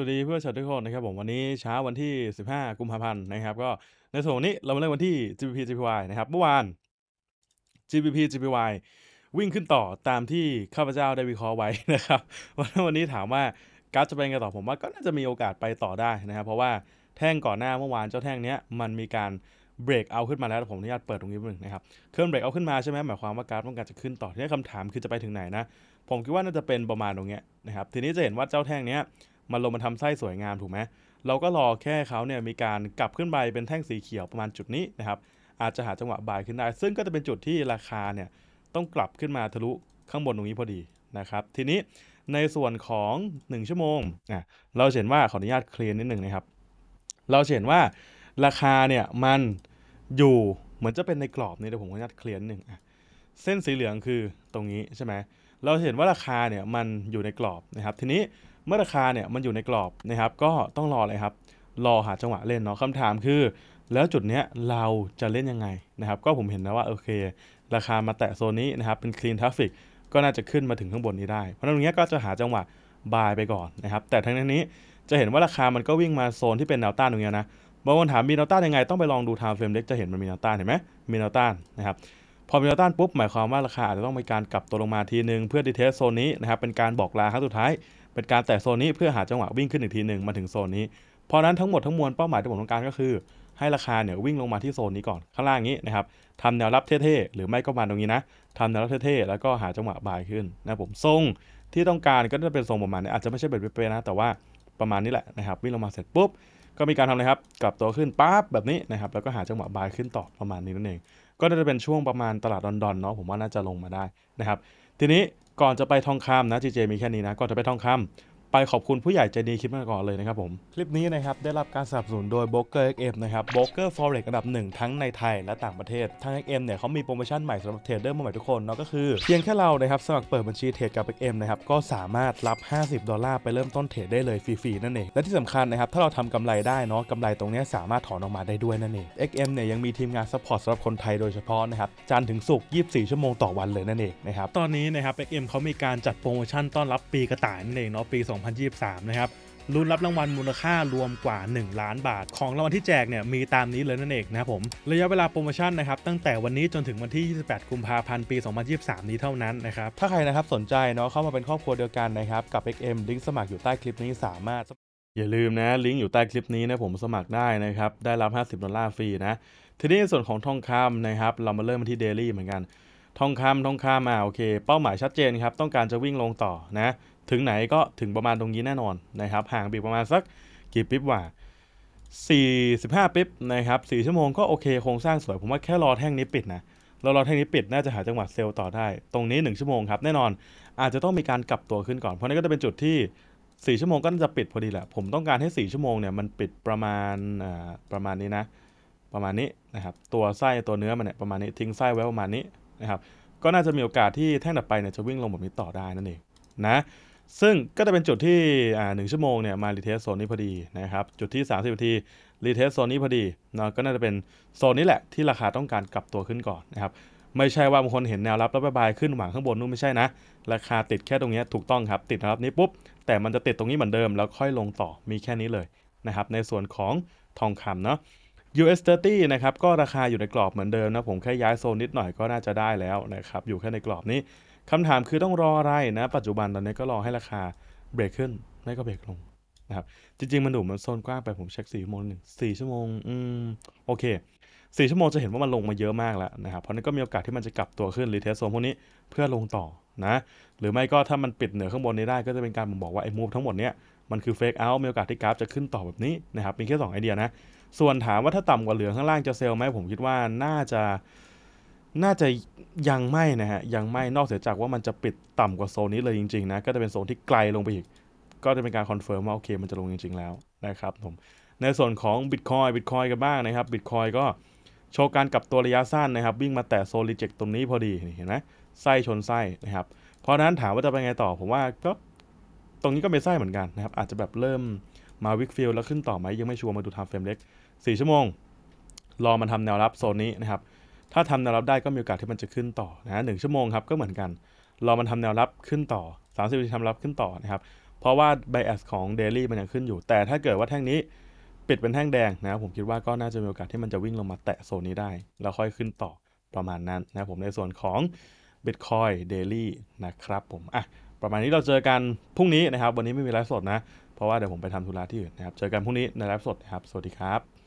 สวัสดีเพื่อนชาวทุกคนนะครับผมวันนี้เช้าวันที่ 15 กุมภาพันธ์นะครับก็ในส่วนนี้เรามาเริ่มวันที่ GBP GPY นะครับเมื่อวาน GBP GPY วิ่งขึ้นต่อตามที่ข้าพเจ้าได้วิเคราะห์ไว้นะครับวันนี้ถามว่ากรารจะไปไงต่อผมว่า ก็น่าจะมีโอกาสไปต่อได้นะครับเพราะว่าแท่งก่อนหน้าเมื่อวานเจ้าแท่งนี้มันมีการเบรกเอาขึ้นมาแล้วผมอนุญาตเปิดตรงนี้หนึ่งนะครับเคลื่อนเบรกเอาขึ้นมาใช่ไหมหมายความว่ากรารต้องการจะขึ้นต่อทีนี้คำถามคือจะไปถึงไหนนะผมคิดว่าน่าจะเป็นประมาณตรงนี้นะครับทีนี้จะเห็นว่าเจ้าแท่งนี้มันลงมาทำไส้สวยงาม ถูกไหม เราก็รอแค่เขาเนี่ยมีการกลับขึ้นไปเป็นแท่งสีเขียวประมาณจุดนี้นะครับ อาจจะหาจังหวะบายขึ้นได้ ซึ่งก็จะเป็นจุดที่ราคาเนี่ยต้องกลับขึ้นมาทะลุข้างบนตรงนี้พอดีนะครับ ทีนี้ในส่วนของ1ชั่วโมงอ่ะเราเห็นว่าขออนุญาตเคลียร์นิดหนึ่งนะครับ เราเห็นว่าราคาเนี่ยมันอยู่เหมือนจะเป็นในกรอบนี่เดี๋ยวผมขออนุญาตเคลียร์หนึ่งอ่ะเส้นสีเหลืองคือตรงนี้ใช่ไหมเราเห็นว่าราคาเนี่ยมันอยู่ในกรอบนะครับ ทีนี้เมื่อราคาเนี่ย มันอยู่ในกรอบนะครับ ก็ต้องรอเลยครับรอหาจังหวะเล่นเนาะคำถามคือ แล้วจุดเนี้ยเราจะเล่นยังไงนะครับก็ผมเห็นนะว่าโอเค ราคามาแตะโซนนี้นะครับเป็นคลีนทราฟิกก็น่าจะขึ้นมาถึงข้างบนนี้ได้ เพราะตรงนี้ก็จะหาจังหวะบายไปก่อนนะครับ แต่ทั้งนี้จะเห็นว่าราคามันก็วิ่งมาโซนที่เป็นแนวต้านตรงนี้นะบางคนถามมีแนวต้านยังไงต้องไปลองดูไทม์เฟรมเล็กจะเห็นมันมีแนวต้านเห็นไหมมีแนวต้านนะครับพอมีแนวต้านปุ๊บหมายความว่าราคาอาจจะต้องมีการกลับตัวลงมาทีนึง เพื่อดีเทสโซนนี้นะครับเป็นการบอกลาครั้งสุดท้ายเป็นการแตะโซนนี้เพื่อหาจังหวะวิ่งขึ้นอีกทีหนึ่งมาถึงโซนนี้เพราะนั้นทั้งหมดทั้งมวลเป้าหมายที่ผมต้องการก็คือ ให้ราคาเนี่ยวิ่งลงมาที่โซนนี้ก่อนข้างล่างนี้นะครับทำแนวรับเท่ๆหรือไม่ก็มาตรงนี้นะทำแนวรับเท่ๆแล้วก็หาจังหวะบายขึ้นนะผมทรงที่ต้องการก็จะเป็นทรงประมาณนี้ อาจจะไม่ใช่เป็นเป๊ะนะ แต่ว่าประมาณนี้แหละนะครับวิ่งลงมาเสร็จปุ๊บ ก็มีการทำเะยครับกลับตัวขึ้นปั๊บแบบนี้นะครับแล้วก็หาจังหวะบายขึ้นต่อประมาณนี้นั่นเอง ก็จะเป็นช่วงประมาณตลาดดอนๆเนาะผมว่าน่าจะลงมาได้นะครับทีนี้ก่อนจะไปทองคำนะจเจมีแค่นี้นะ ก่อนจะไปทองคไปขอบคุณผู้ใหญ่ใจดีคลิปมาก่อนเลยนะครับผม คลิปนี้นะครับ ได้รับการสนับสนุนโดยบเ r o k e r XM นะครับกอร์ e r ร์เ e x อันดับหนึ่ง ทั้งในไทยและต่างประเทศทางเอ็กเอ็มเนี่ยเขามีโปรโมชั่นใหม่สำหรับเทรดเดอร์ใหม่ทุกคน เนาะก็คือเพียงแค่เรานะครับ สมัครเปิดบัญชีเทรดกับเเออ็ก็มนะครับ ก็สามารถรับ 50 ดอลลาร์ไปเริ่มต้นเทรดได้เลยฟรีๆนั่นเองและที่สำคัญนะครับถ้าเราทำกำไรได้เนาะกำไรตรงนี้สามารถถอนออกมาได้ด้วยนั่นเองเอ็กเอ็มเนี่ยยังมีทีมงานซัพพอร์ตสำหรับคนไทยโดยเฉพาะนะครับจันถึงศุกร์24 ชั่วโมงต่อวันเลยนั่นเองนะครับตอนนี้นะครับ็ m เขามีการจัดโปรโมชั่นต้อนรับปีกระต่ายนั่นเองเนาะปี2 2023นะครับลุ้นรับรางวัลมูลค่ารวมกว่า 1 ล้านบาท ของรางวัลที่แจกเนี่ยมีตามนี้เลยนั่นเองนะครับผมระยะเวลาโปรโมชั่นนะครับ ตั้งแต่วันนี้จนถึงวันที่ 28กุมภาพันธ์ปี 2023 นี้เท่านั้นนะครับถ้าใครนะครับสนใจเนาะเข้ามาเป็นครอบครัวเดียวกันนะครับกับ XM ลิงก์สมัครอยู่ใต้คลิปนี้สามารถ อย่าลืมนะ ลิงก์อยู่ใต้คลิปนี้นะผมสมัครได้นะครับได้รับ 50ดอลลาร์ฟรีนะทีนี้ส่วนของทองคำนะครับเรามาเริ่มที่เดลี่เหมือนกันทองคำทองคำอ่าโอเค เป้าหมายชัดเจนครับต้องการจะวิ่งลงต่อนะถึงไหนก็ถึงประมาณตรงนี้แน่นอนนะครับห่างไปประมาณสักกี่ปิ๊บว่า45ปิ๊บนะครับ4ชั่วโมงก็โอเคโครงสร้างสวย ผมว่าแค่รอแท่งนี้ปิดนะ เรารอแท่งนี้ปิดน่าจะหาจังหวะเซลล์ต่อได้ ตรงนี้ 1 ชั่วโมงครับแน่นอน อาจจะต้องมีการกลับตัวขึ้นก่อน เพราะนั่นก็จะเป็นจุดที่ 4 ชั่วโมงก็จะปิดพอดีแหละ ผมต้องการให้ 4 ชั่วโมงเนี่ยมันปิดประมาณอ่าประมาณนี้นะ ประมาณนี้นะครับตัวไส้ตัวเนื้อมันเนี่ยประมาณนี้ทิ้งไส้ไว้ประมาณนี้นะครับ ก็น่าจะมีโอกาสที่แท่งต่อไปเนี่ยจะวิ่งลงแบบนี้ต่อได้นั่นเองนะซึ่งก็จะเป็นจุดที่หนึ่งชั่วโมงเนี่ยมารีเทสโซนนี้พอดีนะครับ จุดที่30นาทีรีเทสโซนนี้พอดีเนาะก็น่าจะเป็นโซนนี้แหละ ที่ราคาต้องการกลับตัวขึ้นก่อนนะครับ ไม่ใช่ว่าบางคนเห็นแนวรับแล้วบายขึ้นหวังข้างบนนู่นไม่ใช่นะ ราคาติดแค่ตรงนี้ถูกต้องครับ ติดแนวรับนี้ปุ๊บ แต่มันจะติดตรงนี้เหมือนเดิมแล้วค่อยลงต่อมีแค่นี้เลยนะครับ ในส่วนของทองคำเนาะ US 30นะครับก็ราคาอยู่ในกรอบเหมือนเดิมนะผมแค่ย้ายโซนนิดหน่อยก็น่าจะได้แล้วนะครับอยู่แค่ในกรอบนี้คำถามคือต้องรออะไรนะปัจจุบันตอนนี้ก็รอให้ราคา เบรกขึ้นไม่ก็เบรกลงนะครับจริงๆ มันดูมันโซนกว้างไปผมเช็คสี่ชั่วโมงหนึ่งสี่ชั่วโมงอืมโอเคสี่ชั่วโมงจะเห็นว่ามันลงมาเยอะมากแล้วนะครับเพราะนั้นก็มีโอกาสที่มันจะกลับตัวขึ้นรีเทสโซนพวกนี้ เพื่อลงต่อนะหรือไม่ก็ถ้ามันปิดเหนือข้างบนนี้ได้ก็จะเป็นการบอกว่าไอ้มูฟทั้งหมดเนี้ยมันคือเฟกเอาท์มีโอกาสที่กราฟจะขึ้นต่อแบบนี้นะครับมีแค่สองไอเดียนะส่วนถามว่าถ้าต่ำกว่าเหลือข้างล่างจะเซลไหมผมคิดว่าน่าจะน่าจะยังไม่นะฮะยังไม่นอกเสียจากว่ามันจะปิดต่ำกว่าโซนนี้เลยจริงๆนะ ก็จะเป็นโซนที่ไกลลงไปอีก ก็จะเป็นการคอนเฟิร์มว่าโอเคมันจะลงจริงๆแล้วนะครับผม ในส่วนของ Bitcoin Bitcoin กันบ้างนะครับ Bitcoin ก็โชว์การกลับตัวระยะสั้นนะครับวิ่งมาแตะโซนรีเจ็ตรงนี้พอดีเห็นไหมไส้ชนไส้นะครับ เพราะนั้นถามว่าจะไปไงต่อ ผมว่าก็ตรงนี้ก็เป็นไส้เหมือนกันนะครับ อาจจะแบบเริ่มมาวิกฟิลแล้วขึ้นต่อไหมยังไม่ชัวร์มาดูทำเฟรมเล็ก4ชั่วโมงรอมันทำแนวรับโซนนี้นะครับถ้าทำแนวรับได้ก็มีโอกาสที่มันจะขึ้นต่อนะหนึ่งชั่วโมงครับก็เหมือนกันเรามันทำแนวรับขึ้นต่อ 30ทีทำรับขึ้นต่อนะครับเพราะว่าบแอสของ daily มันยังขึ้นอยู่ แต่ถ้าเกิดว่าแท่งนี้ปิดเป็นแท่งแดงนะผมคิดว่าก็น่าจะมีโอกาสที่มันจะวิ่งลงมาแตะโซนนี้ได้ แล้วค่อยขึ้นต่อประมาณนั้นนะผมในส่วนของ Bitcoin Daily นะครับผมอ่ะประมาณนี้เราเจอกันพรุ่งนี้นะครับ วันนี้ไม่มีไลฟ์สดนะเพราะว่าเดี๋ยวผมไปทำธุระที่อื่นนะครับเจอกันพรุ่งนี้ในไลฟ์สดนะครับสวัสดีครับ